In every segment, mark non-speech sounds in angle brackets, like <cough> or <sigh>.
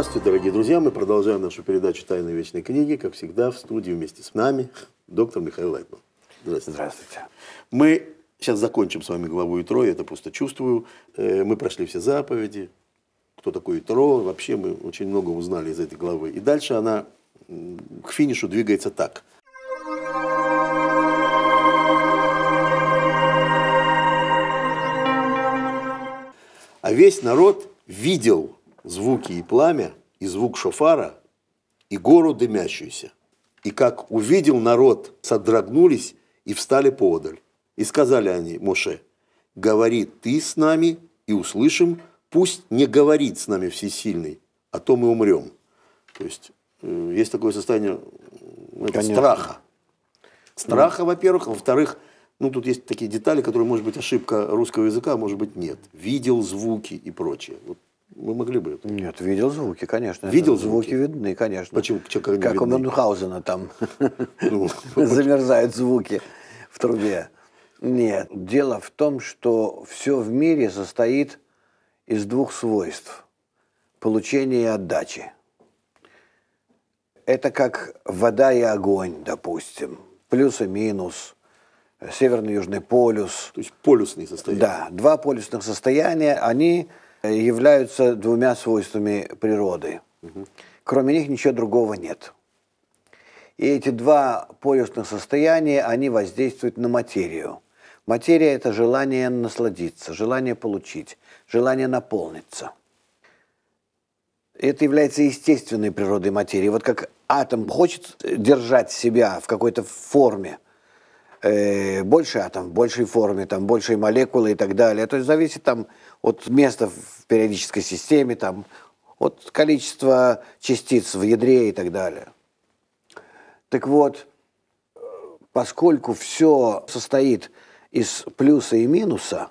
Здравствуйте, дорогие друзья. Мы продолжаем нашу передачу «Тайны вечной книги». Как всегда, в студии вместе с нами доктор Михаил Лайтман. Здравствуйте. Здравствуйте. Мы сейчас закончим с вами главу Итро, я это просто чувствую. Э, мы прошли все заповеди, кто такой Итро. Вообще мы очень много узнали из этой главы. И дальше она к финишу двигается так – а весь народ видел звуки и пламя, и звук шофара, и гору дымящуюся. И как увидел народ, содрогнулись и встали поодаль. И сказали они Моше, говори ты с нами и услышим, пусть не говорит с нами всесильный, а то мы умрем. То есть э, есть такое состояние ну, это страха. Ну. Страха, во-первых, во-вторых, ну тут есть такие детали, которые, может быть, ошибка русского языка, а может быть, нет. Видел звуки и прочее. Вот мы могли бы это. Нет, видел звуки, конечно. Видел это звуки? звуки видны, конечно. Почему? Как, как у Мюнхгаузена там <laughs> ну, <laughs> замерзают звуки в трубе. Нет. Дело в том, что все в мире состоит из двух свойств – получения и отдачи. Это как вода и огонь, допустим, плюс и минус, северный и южный полюс. То есть полюсные состояния. Да, два полюсных состояния, они Э, являются двумя свойствами природы. Кроме них ничего другого нет. И эти два полюсных состояния, они воздействуют на материю. Материя – это желание насладиться, желание получить, желание наполниться. Это является естественной природой материи. Вот как атом хочет держать себя в какой-то форме, э, больше атом большей форме, там, большей молекулы и так далее. То есть зависит там от места в периодической системе, там, от количества частиц в ядре и так далее. Так вот, поскольку все состоит из плюса и минуса,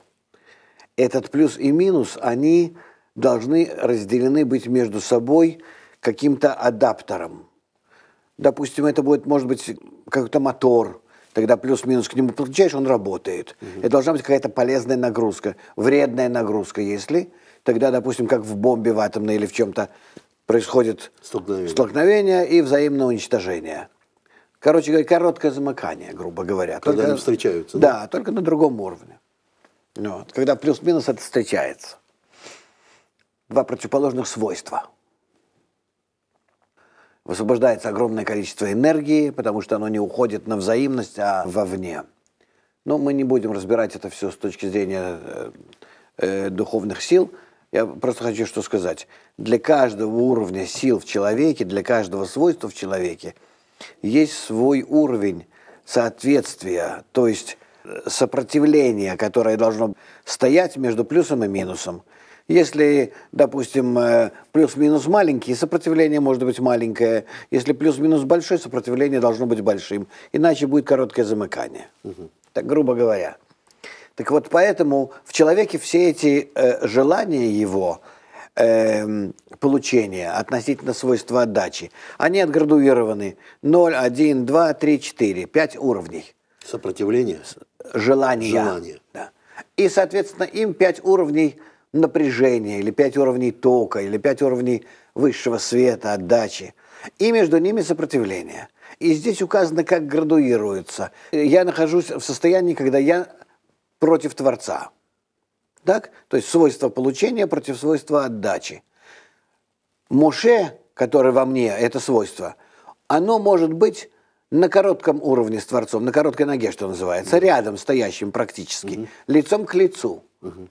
этот плюс и минус, они должны разделены быть между собой каким-то адаптером. Допустим, это будет, может быть, какой-то мотор – тогда плюс-минус к нему подключаешь, он работает. Угу. Это должна быть какая-то полезная нагрузка, вредная нагрузка, если тогда, допустим, как в бомбе в атомной или в чем-то происходит столкновение. столкновение и взаимное уничтожение. Короче говоря, короткое замыкание, грубо говоря. Когда только, они встречаются. Да, да, только на другом уровне. Вот. Когда плюс-минус это встречается. Два противоположных свойства – Высвобождается огромное количество энергии, потому что оно не уходит на взаимность, а вовне. Но мы не будем разбирать это все с точки зрения э, э, духовных сил. Я просто хочу что сказать. Для каждого уровня сил в человеке, для каждого свойства в человеке есть свой уровень соответствия, то есть э, сопротивление, которое должно стоять между плюсом и минусом – если, допустим, э, плюс-минус маленький, сопротивление может быть маленькое. Если плюс-минус большое, сопротивление должно быть большим. Иначе будет короткое замыкание. Угу. Так, грубо говоря. Так вот, поэтому в человеке все эти э, желания его, э, получения относительно свойства отдачи, они отградуированы 0, 1, 2, 3, 4, 5 уровней. Сопротивление? Желания. Желание. Да. И, соответственно, им 5 уровней – напряжения, или пять уровней тока, или пять уровней высшего света, отдачи. И между ними сопротивление. И здесь указано, как градуируется. Я нахожусь в состоянии, когда я против Творца. Так? То есть свойство получения против свойства отдачи. Моше, который во мне, это свойство, оно может быть на коротком уровне с Творцом, на короткой ноге, что называется, mm-hmm. рядом стоящим практически, mm-hmm. лицом к лицу. Mm-hmm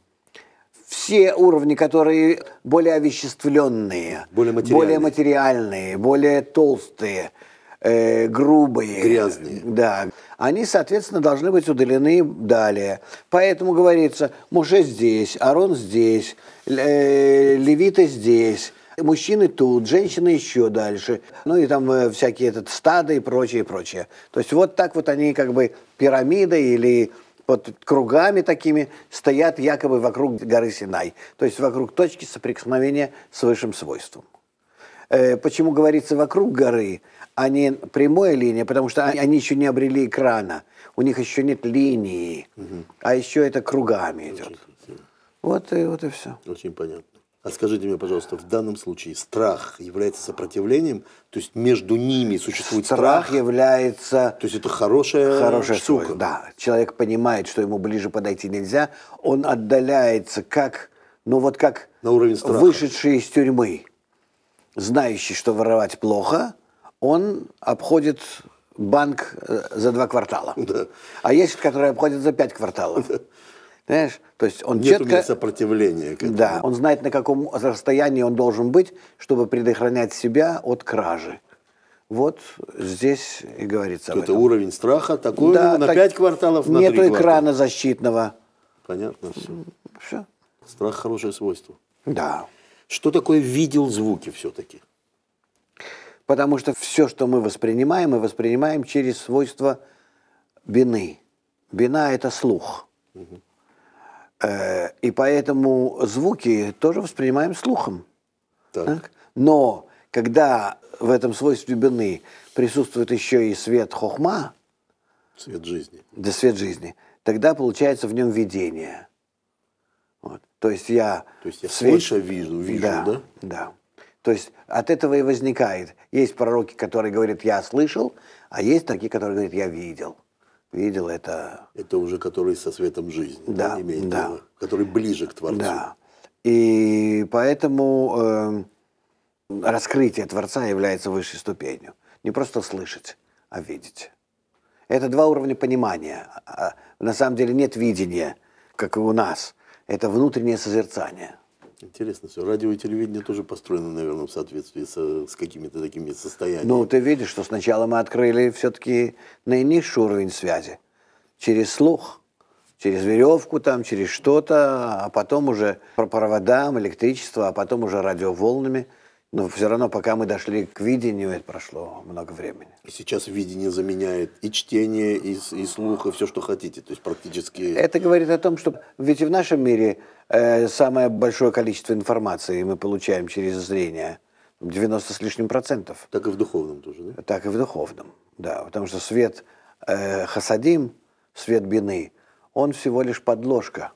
все уровни, которые более овеществленные, более материальные, более, материальные, более толстые, э, грубые, грязные, да, они, соответственно, должны быть удалены далее. Поэтому говорится, Муше здесь, Арон здесь, э, Левита здесь. Мужчины тут, женщины еще дальше. Ну и там э, всякие этот стады и прочее, и прочее. То есть вот так вот они как бы пирамида или вот кругами такими стоят якобы вокруг горы Синай, то есть вокруг точки соприкосновения с высшим свойством. Э, почему говорится вокруг горы, а не прямая линия? Потому что они еще не обрели экрана, у них еще нет линии, угу. а еще это кругами идет. вот и вот и все. Очень понятно. А скажите мне, пожалуйста, в данном случае страх является сопротивлением, то есть между ними существует страх, страх является, то есть это хорошая хорошая штука. Свой, да, человек понимает, что ему ближе подойти нельзя, он отдаляется, как, ну вот как на уровень страха. вышедший из тюрьмы, знающий, что воровать плохо, он обходит банк э, за два квартала. Да. А есть, который обходит за пять кварталов. Да. Знаешь, то есть он Нет четко... у сопротивления. К этому. Да, он знает, на каком расстоянии он должен быть, чтобы предохранять себя от кражи. Вот здесь и говорится Это уровень страха такой да, ну, на так... 5 кварталов, на Нету 3 квартала. экрана защитного. Понятно все. Все. Страх – хорошее свойство. Да. Что такое видел звуки все-таки? Потому что все, что мы воспринимаем, мы воспринимаем через свойство бины. Бина – это слух. Угу. Э, и поэтому звуки тоже воспринимаем слухом. Так. Так? Но когда в этом свойстве бины присутствует еще и свет хохма, свет жизни. Да, свет жизни. Тогда получается в нем видение. Вот. То есть я... То есть я свет... слышу, вижу, вижу, да, да? Да. То есть от этого и возникает. Есть пророки, которые говорят, я слышал, а есть такие, которые говорят, я видел видел это. Это уже который со светом жизни, да, да, имеет да. Его, который ближе к Творцу. Да. И поэтому э, раскрытие Творца является высшей ступенью. Не просто слышать, а видеть. Это два уровня понимания. А, а, на самом деле нет видения, как и у нас. Это внутреннее созерцание. Интересно все. Радио и телевидение тоже построено, наверное, в соответствии со, с какими-то такими состояниями. Ну, ты видишь, что сначала мы открыли все-таки наинизший уровень связи. Через слух, через веревку там, через что-то, а потом уже про проводам, электричество, а потом уже радиоволнами – но все равно, пока мы дошли к видению, это прошло много времени. И сейчас видение заменяет и чтение, и, и слух, и все, что хотите. То есть практически... Это говорит о том, что ведь в нашем мире э, самое большое количество информации мы получаем через зрение. 90 с лишним процентов. Так и в духовном тоже, да? Так и в духовном, да. Потому что свет э, хасадим, свет бины, он всего лишь подложка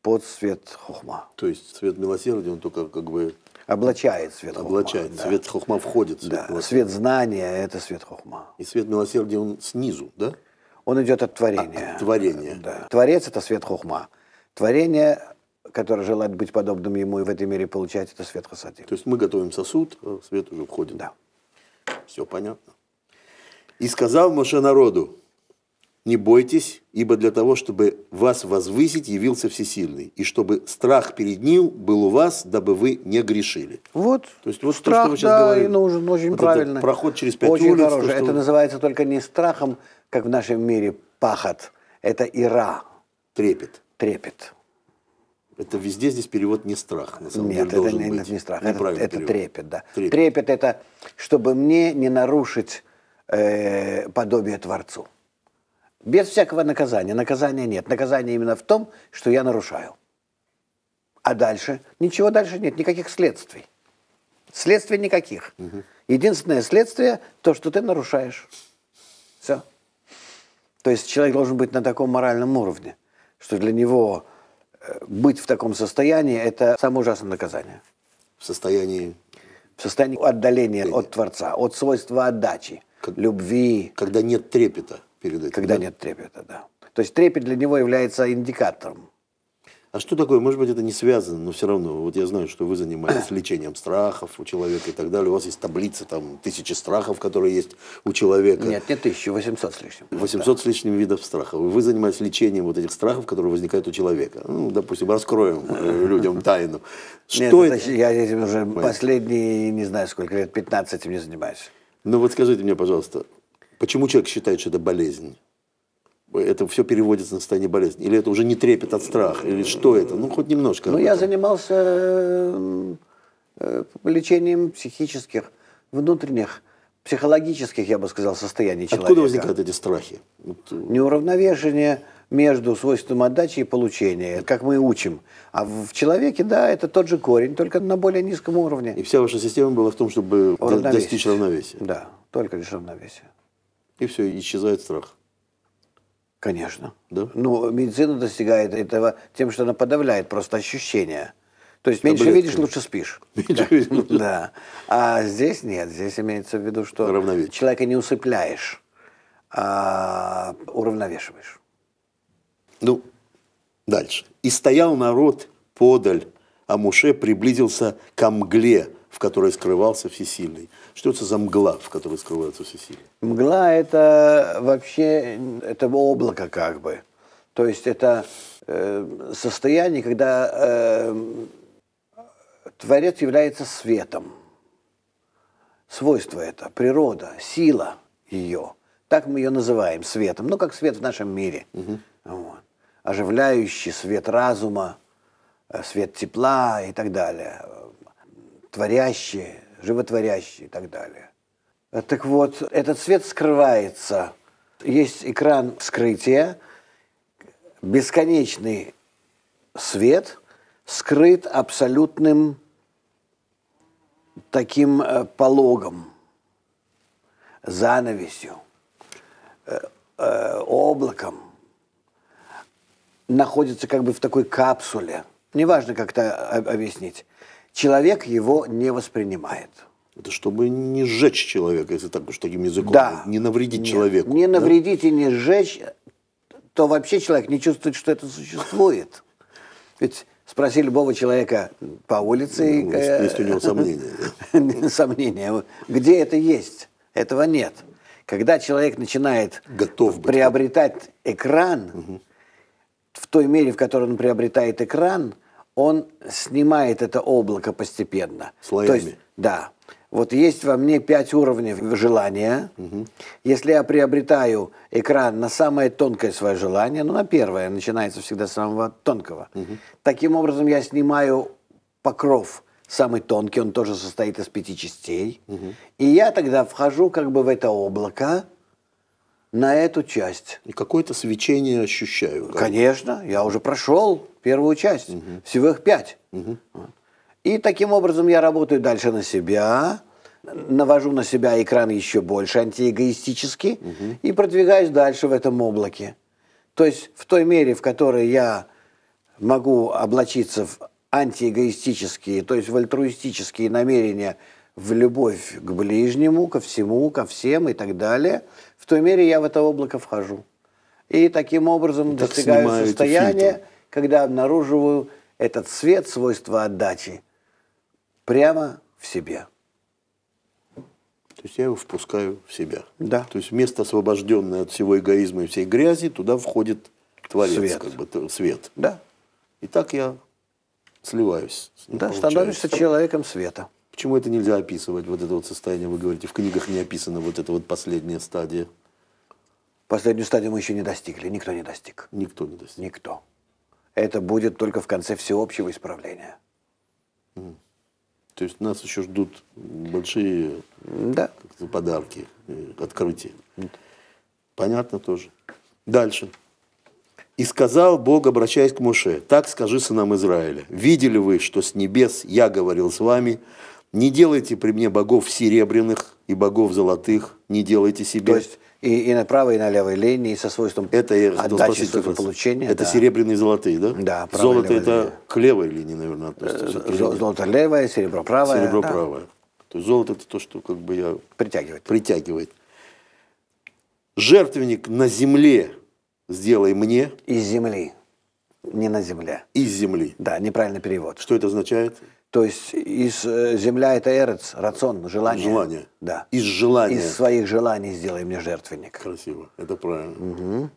под свет хухма. То есть свет милосердия, он только как бы облачает свет хохма. Облачает, да. свет хохма входит. Свет, да. свет знания – это свет хохма. И свет милосердия, он снизу, да? Он идет от творения. От творения. Да. Творец – это свет хохма. Творение, которое желает быть подобным ему и в этой мере получать, это свет хасадим. То есть мы готовим сосуд, а свет уже входит. Да. Все понятно. И сказал Моше народу, не бойтесь, ибо для того, чтобы вас возвысить, явился Всесильный, и чтобы страх перед Ним был у вас, дабы вы не грешили. Вот, то есть, вот страх, то, что вы сейчас да, говорили, и нужен, очень вот правильно. Проход через пять очень улиц. Хороший. То, что... Это называется только не страхом, как в нашем мире пахот, это ира. Трепет. Трепет. Это везде здесь перевод не страх, на самом Нет, деле, это не, быть. не страх, это, это трепет, да. Трепет. трепет – это чтобы мне не нарушить э, подобие Творцу. Без всякого наказания. Наказания нет. Наказание именно в том, что я нарушаю. А дальше? Ничего дальше нет, никаких следствий. Следствий никаких. Угу. Единственное следствие – то, что ты нарушаешь. Все. То есть человек должен быть на таком моральном уровне, что для него э, быть в таком состоянии – это самое ужасное наказание. В состоянии? В состоянии отдаления Время. от Творца, от свойства отдачи, как... любви. Когда нет трепета перед этим. Когда да? нет трепета, да. То есть трепет для него является индикатором. А что такое? Может быть, это не связано, но все равно. Вот я знаю, что вы занимаетесь <clears throat> лечением страхов у человека и так далее. У вас есть таблица, там, тысячи страхов, которые есть у человека. Нет, не тысячи, 800 с лишним. 800 да. с лишним видов страхов. Вы занимаетесь лечением вот этих страхов, которые возникают у человека. Ну, допустим, раскроем э, <laughs> людям тайну. Что Нет, это? Я этим уже последние, не знаю сколько лет, 15 этим не занимаюсь. Ну вот скажите мне, пожалуйста, Почему человек считает, что это болезнь? это все переводится на состояние болезни? Или это уже не трепет от страха? Или что это? Ну, хоть немножко. Ну, я занимался э, э, лечением психических, внутренних, психологических, я бы сказал, состояний человека. Откуда возникают эти страхи? Э, Неуравновешение между свойством отдачи и получения, как мы учим. А в человеке, да, это тот же корень, только на более низком уровне. И вся ваша система была в том, чтобы достичь равновесия? Да, только лишь равновесия и все, исчезает страх. Конечно. Да? Но ну, медицина достигает этого тем, что она подавляет просто ощущения. То есть меньше Таблетки. <laughs> видишь, лучше спишь. Меньше видишь. Да. А здесь нет. Здесь имеется в виду, что человека не усыпляешь, а уравновешиваешь. Ну, дальше. «И стоял народ подаль, а Муше приблизился к мгле, в которой скрывался всесильный. Что это за мгла, в которой скрывается всесильный? Мгла – это вообще это облако как бы. То есть это э, состояние, когда э, Творец является светом. Свойство это, природа, сила ее. Так мы ее называем светом. Ну, как свет в нашем мире. Угу. Вот. Оживляющий свет разума, э, свет тепла и так далее творящие, животворящие и так далее. Так вот, этот свет скрывается. Есть экран скрытия, бесконечный свет скрыт абсолютным таким э, пологом, занавесью, э, э, облаком. Находится как бы в такой капсуле. Неважно, как это объяснить человек его не воспринимает. Это чтобы не сжечь человека, если так уж таким языком. Да. Не навредить Нет, человеку. Не да? навредить и не сжечь, то вообще человек не чувствует, что это существует. Ведь спроси любого человека по улице. Ну, э, если, у него сомнения. <laughs> Сомнения. Где это есть? Этого нет. Когда человек начинает Готов приобретать экран, угу. в той мере, в которой он приобретает экран, он снимает это облако постепенно. Слоями. То есть, да. Вот есть во мне пять уровней желания. Угу. Если я приобретаю экран на самое тонкое свое желание, ну, на первое, начинается всегда с самого тонкого. Угу. Таким образом, я снимаю покров самый тонкий, он тоже состоит из пяти частей. Угу. И я тогда вхожу как бы в это облако, на эту часть. И какое-то свечение ощущаю. Как Конечно, я уже прошел первую часть. Угу. Всего их пять. Угу. И таким образом я работаю дальше на себя, навожу на себя экран еще больше антиэгоистически угу. и продвигаюсь дальше в этом облаке. То есть в той мере, в которой я могу облачиться в антиэгоистические, то есть в альтруистические намерения, в любовь к ближнему, ко всему, ко всем и так далее, в той мере я в это облако вхожу. И таким образом и так достигаю состояние, фильтр когда обнаруживаю этот свет, свойства отдачи, прямо в себе. То есть я его впускаю в себя. Да. То есть место, освобожденное от всего эгоизма и всей грязи, туда входит творец, свет. как бы свет. Да. И так я сливаюсь. Да, получается. становишься человеком света. Почему это нельзя описывать, вот это вот состояние, вы говорите, в книгах не описано вот это вот последняя стадия? Последнюю стадию мы еще не достигли, никто не достиг. Никто не достиг. Никто это будет только в конце всеобщего исправления. То есть нас еще ждут большие да. подарки, открытия. Понятно тоже. Дальше. «И сказал Бог, обращаясь к Моше, так скажи сынам Израиля, видели вы, что с небес я говорил с вами, не делайте при мне богов серебряных и богов золотых, не делайте себе». То есть и, и на правой, и на левой линии, со свойством это отдачи спросить, получения. Это да. серебряные и золотые, да? Да. Золото это линия. к левой линии, наверное, относится. Э, золото левое, серебро правое. Серебро да. правое. То есть золото это то, что как бы я... Притягивает. Притягивает. Жертвенник на земле сделай мне. Из земли. Не на земле. Из земли. Да, неправильный перевод. Что это означает? То есть из э, земля это эрец, рацион, желание. Желание. Да. Из желания. Из своих желаний сделай мне жертвенник. Красиво, это правильно. Угу.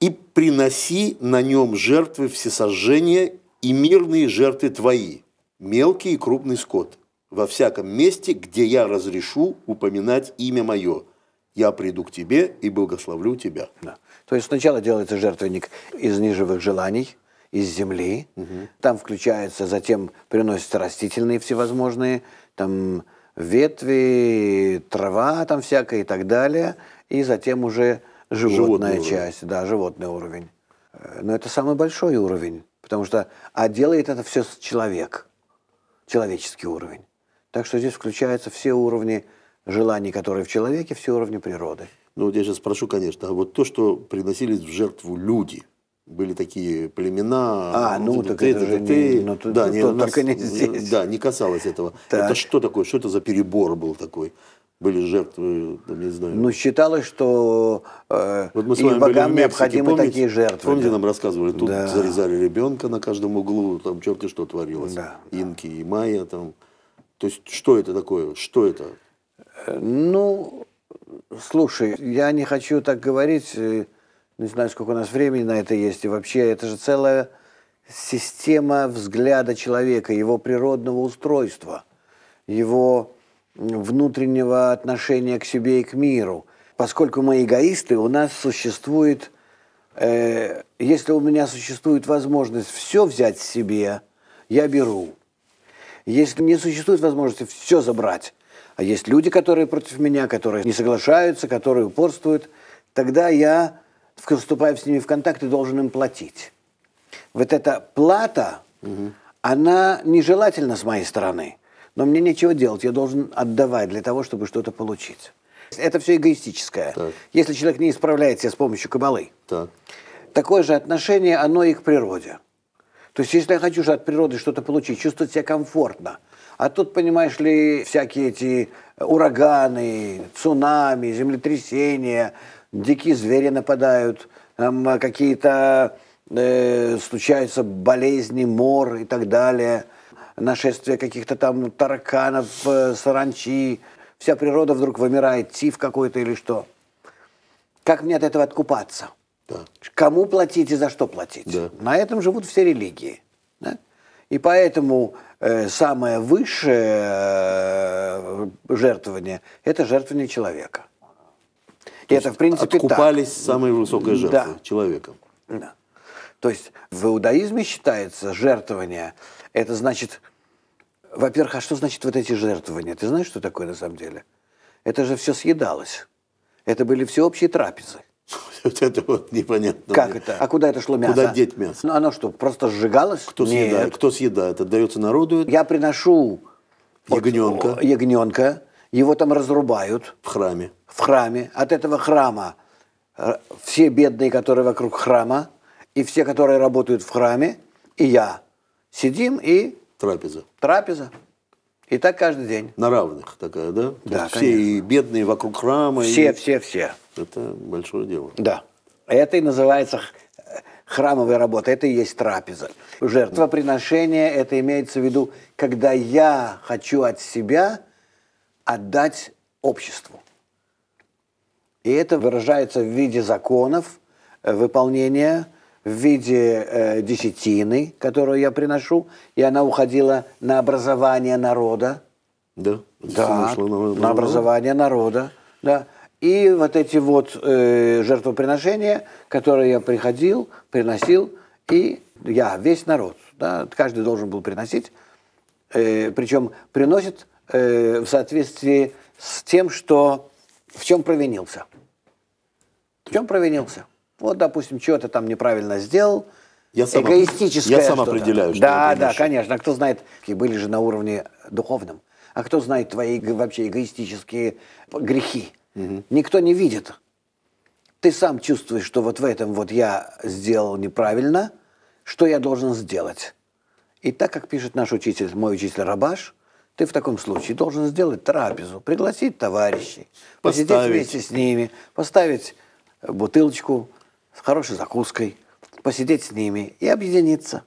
И приноси на нем жертвы всесожжения и мирные жертвы твои, мелкий и крупный скот, во всяком месте, где я разрешу упоминать имя мое. Я приду к тебе и благословлю тебя. Да. То есть сначала делается жертвенник из нижевых желаний – из земли. Угу. Там включаются, затем приносятся растительные всевозможные, там ветви, трава там всякая и так далее. И затем уже животная животный часть, уровень. да, животный уровень. Э, но это самый большой уровень, потому что а делает это все человек, человеческий уровень. Так что здесь включаются все уровни желаний, которые в человеке, все уровни природы. Ну вот я сейчас спрошу, конечно, а вот то, что приносились в жертву люди – были такие племена. А, ну, ну так ты, это, это ты, не, ну, да, тут, не, тут нас, не здесь. Да, не касалось этого. Так. Это что такое? Что это за перебор был такой? Были жертвы, там, не знаю. Ну, считалось, что э, вот мы с вами богам были необходимы помните, такие жертвы. Помните, да. нам рассказывали, тут да. зарезали ребенка на каждом углу, там черти что творилось. Да. Инки и майя там. То есть, что это такое? Что это? Э, ну, слушай, я не хочу так говорить э, не знаю, сколько у нас времени на это есть, и вообще это же целая система взгляда человека, его природного устройства, его внутреннего отношения к себе и к миру. Поскольку мы эгоисты, у нас существует, э, если у меня существует возможность все взять себе, я беру. Если не существует возможности все забрать, а есть люди, которые против меня, которые не соглашаются, которые упорствуют, тогда я вступая с ними в контакт, ты должен им платить. Вот эта плата, угу. она нежелательна с моей стороны, но мне нечего делать, я должен отдавать для того, чтобы что-то получить. Это все эгоистическое. Так. Если человек не исправляет себя с помощью кабалы, так. такое же отношение, оно и к природе. То есть, если я хочу же от природы что-то получить, чувствовать себя комфортно, а тут, понимаешь ли, всякие эти ураганы, цунами, землетрясения, дикие звери нападают, там э, какие-то э, случаются болезни, мор и так далее, нашествие каких-то там тараканов, э, саранчи, вся природа вдруг вымирает, тиф какой-то или что. Как мне от этого откупаться? Да. Кому платить и за что платить? Да. На этом живут все религии. Да? И поэтому э, самое высшее э, жертвование – это жертвование человека. То это, в принципе, откупались так. самые высокие жертвы да. человеком. Да. То есть в иудаизме считается жертвование, это значит, во-первых, а что значит вот эти жертвования? Ты знаешь, что такое на самом деле? Это же все съедалось. Это были всеобщие трапезы. <laughs> Вот это вот непонятно. Как это? А куда это шло мясо? Куда деть мясо? Ну оно что, просто сжигалось? Кто съедает? Кто съедает? Отдается народу? Я приношу ягненка. Ягненка его там разрубают. В храме. В храме. От этого храма э, все бедные, которые вокруг храма, и все, которые работают в храме, и я. Сидим и... Трапеза. Трапеза. И так каждый день. На равных такая, да? Да, Все и бедные вокруг храма. Все, и... все, все. Это большое дело. Да. Это и называется э, храмовая работа, это и есть трапеза. Жертвоприношение, это имеется в виду, когда я хочу от себя отдать обществу. И это выражается в виде законов, э, выполнения, в виде э, десятины, которую я приношу, и она уходила на образование народа. Да, да на, на, на образование народа. Да. И вот эти вот э, жертвоприношения, которые я приходил, приносил, и я, весь народ, да, каждый должен был приносить. Э, причем приносит э, в соответствии с тем, что в чем провинился. В чем провинился? Вот, допустим, чего-то там неправильно сделал, я сам, эгоистическое Я сам что-то. определяю, что Да, да, конечно. А кто знает, были же на уровне духовном. А кто знает твои вообще эгоистические грехи? Угу. Никто не видит. Ты сам чувствуешь, что вот в этом вот я сделал неправильно, что я должен сделать. И так, как пишет наш учитель, мой учитель Рабаш, ты в таком случае должен сделать трапезу, пригласить товарищей, поставить. посидеть вместе с ними, поставить э, бутылочку с хорошей закуской, посидеть с ними и объединиться.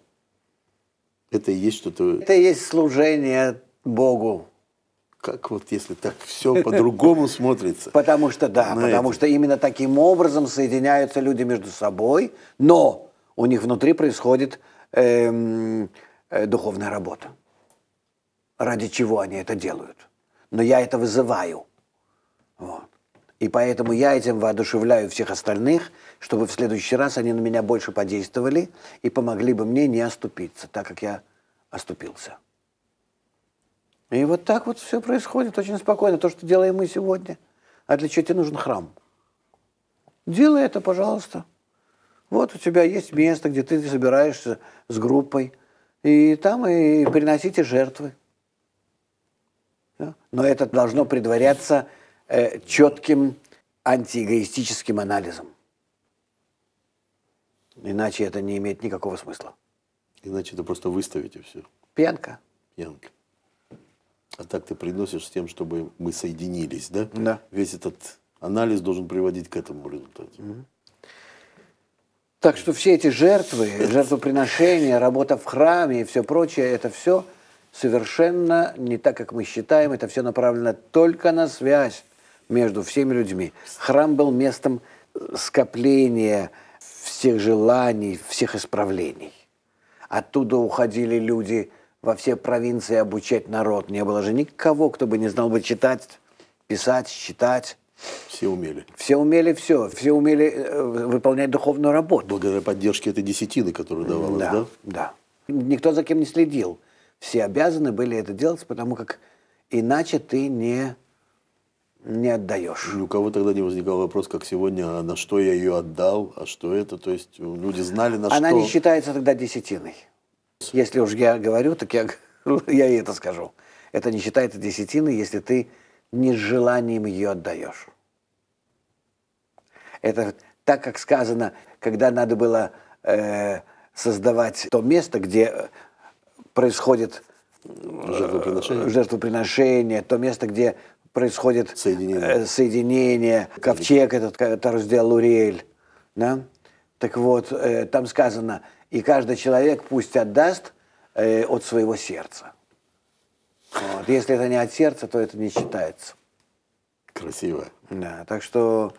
Это и есть что-то... Это и есть служение Богу. Как вот если так все по-другому <laughs> смотрится? Потому что, да, потому что именно таким образом соединяются люди между собой, но у них внутри происходит эм, э, духовная работа ради чего они это делают. Но я это вызываю. Вот. И поэтому я этим воодушевляю всех остальных, чтобы в следующий раз они на меня больше подействовали и помогли бы мне не оступиться, так как я оступился. И вот так вот все происходит очень спокойно. То, что делаем мы сегодня. А для чего тебе нужен храм? Делай это, пожалуйста. Вот у тебя есть место, где ты собираешься с группой. И там и приносите жертвы. Но это должно предваряться э, четким антиэгоистическим анализом. Иначе это не имеет никакого смысла. Иначе это просто выставить и все. Пьянка. Пьянка. А так ты приносишь с тем, чтобы мы соединились, да? Да. Весь этот анализ должен приводить к этому результату. Угу. Так что все эти жертвы, <laughs> жертвоприношения, работа в храме и все прочее, это все – совершенно не так, как мы считаем. Это все направлено только на связь между всеми людьми. Храм был местом скопления всех желаний, всех исправлений. Оттуда уходили люди во все провинции обучать народ. Не было же никого, кто бы не знал бы читать, писать, читать. Все умели. Все умели все. Все умели э, выполнять духовную работу. Благодаря поддержке этой десятины, которую давалось, да? Да. да. Никто за кем не следил все обязаны были это делать, потому как иначе ты не, не отдаешь. И ну, у кого тогда не возникал вопрос, как сегодня, а на что я ее отдал, а что это? То есть ну, люди знали, на Она что... Она не считается тогда десятиной. Если уж я говорю, так я, <laughs> я и это скажу. Это не считается десятиной, если ты не с желанием ее отдаешь. Это так, как сказано, когда надо было э, создавать то место, где э, происходит э, жертвоприношение. Э, жертвоприношение, то место, где происходит э, соединение, соединение ковчег этот, это раздел Луриэль. Да? Так вот, там сказано, и каждый человек пусть отдаст от своего сердца. Вот. Если это не от сердца, то это не считается. Красиво. Да, так что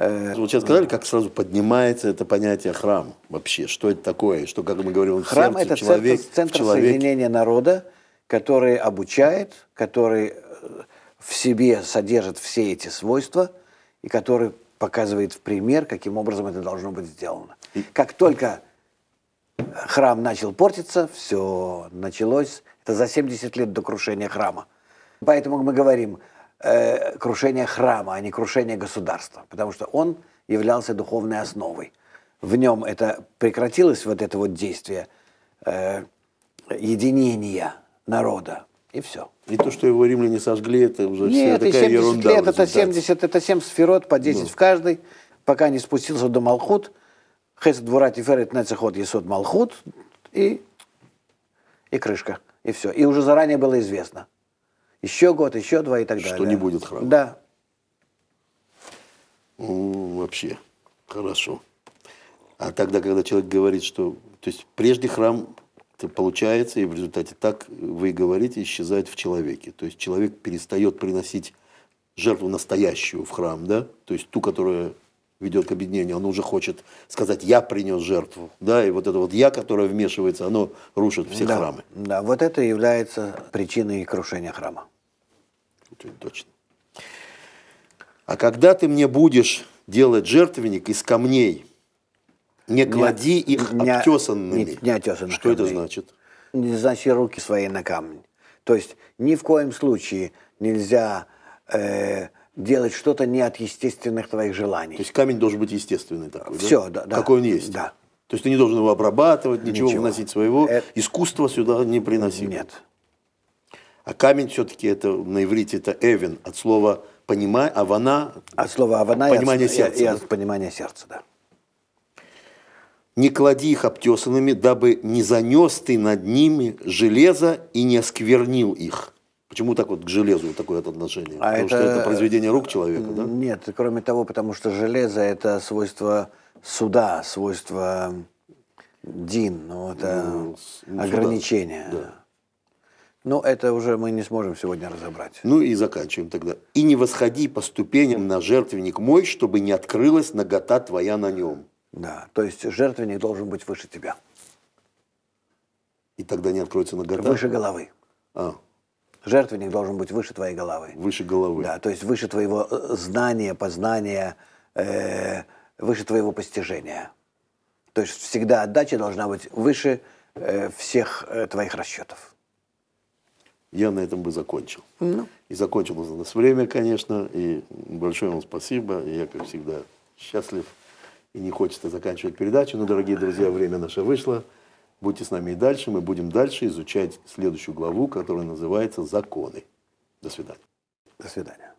Э, вот сейчас сказали, как сразу поднимается это понятие храм вообще, что это такое, что, как мы говорим, храм сердце, это человек, центр, центр соединения народа, который обучает, который э, в себе содержит все эти свойства и который показывает в пример, каким образом это должно быть сделано. И... Как только храм начал портиться, все началось. Это за 70 лет до крушения храма. Поэтому мы говорим, э, крушение храма, а не крушение государства, потому что он являлся духовной основой. В нем это прекратилось, вот это вот действие э, единения народа, и все. И то, что его римляне сожгли, это уже Нет, все такая 70 ерунда. Лет, это 70, это 7 сферот, по 10 ну. в каждой, пока не спустился до Малхут. Хес двора тиферет нецехот есот Малхут и, и крышка, и все. И уже заранее было известно еще год, еще два и так далее. Что не будет храма. Да. Ну, вообще, хорошо. А тогда, когда человек говорит, что... То есть прежде храм получается, и в результате так вы говорите, исчезает в человеке. То есть человек перестает приносить жертву настоящую в храм, да? То есть ту, которая ведет к объединению, Оно уже хочет сказать, я принес жертву. Да, и вот это вот я, которое вмешивается, оно рушит все да, храмы. Да, вот это является причиной крушения храма. точно. А когда ты мне будешь делать жертвенник из камней, не клади не, их не, обтесанными. Не, не обтесанными. Что камней. это значит? Не значит руки свои на камни. То есть ни в коем случае нельзя э, делать что-то не от естественных твоих желаний. То есть камень должен быть естественный такой, Все, да? да, да. он есть. Да. То есть ты не должен его обрабатывать, ничего, ничего. вносить своего. Это... Искусство сюда не приносить. Нет. А камень все-таки это на иврите это эвен от слова понимай, авана. От слова авана понимание и от, сердца. И, да? и от понимания сердца, да. Не клади их обтесанными, дабы не занес ты над ними железо и не осквернил их. Почему так вот к железу такое отношение? А потому это... что это произведение рук человека, да? Нет, кроме того, потому что железо – это свойство суда, свойство дин, ну, это ну, ну ограничение. Да. Но это уже мы не сможем сегодня разобрать. Ну и заканчиваем тогда. «И не восходи по ступеням на жертвенник мой, чтобы не открылась нагота твоя на нем». Да, то есть жертвенник должен быть выше тебя. И тогда не откроется нагота? Выше головы. А, жертвенник должен быть выше твоей головы. Выше головы. Да, то есть выше твоего э, знания, познания, э, выше твоего постижения. То есть всегда отдача должна быть выше э, всех э, твоих расчетов. Я на этом бы закончил. Ну. И закончил за нас время, конечно. И большое вам спасибо. И я, как всегда, счастлив. И не хочется заканчивать передачу. Но, ну, дорогие друзья, время наше вышло. Будьте с нами и дальше. Мы будем дальше изучать следующую главу, которая называется «Законы». До свидания. До свидания.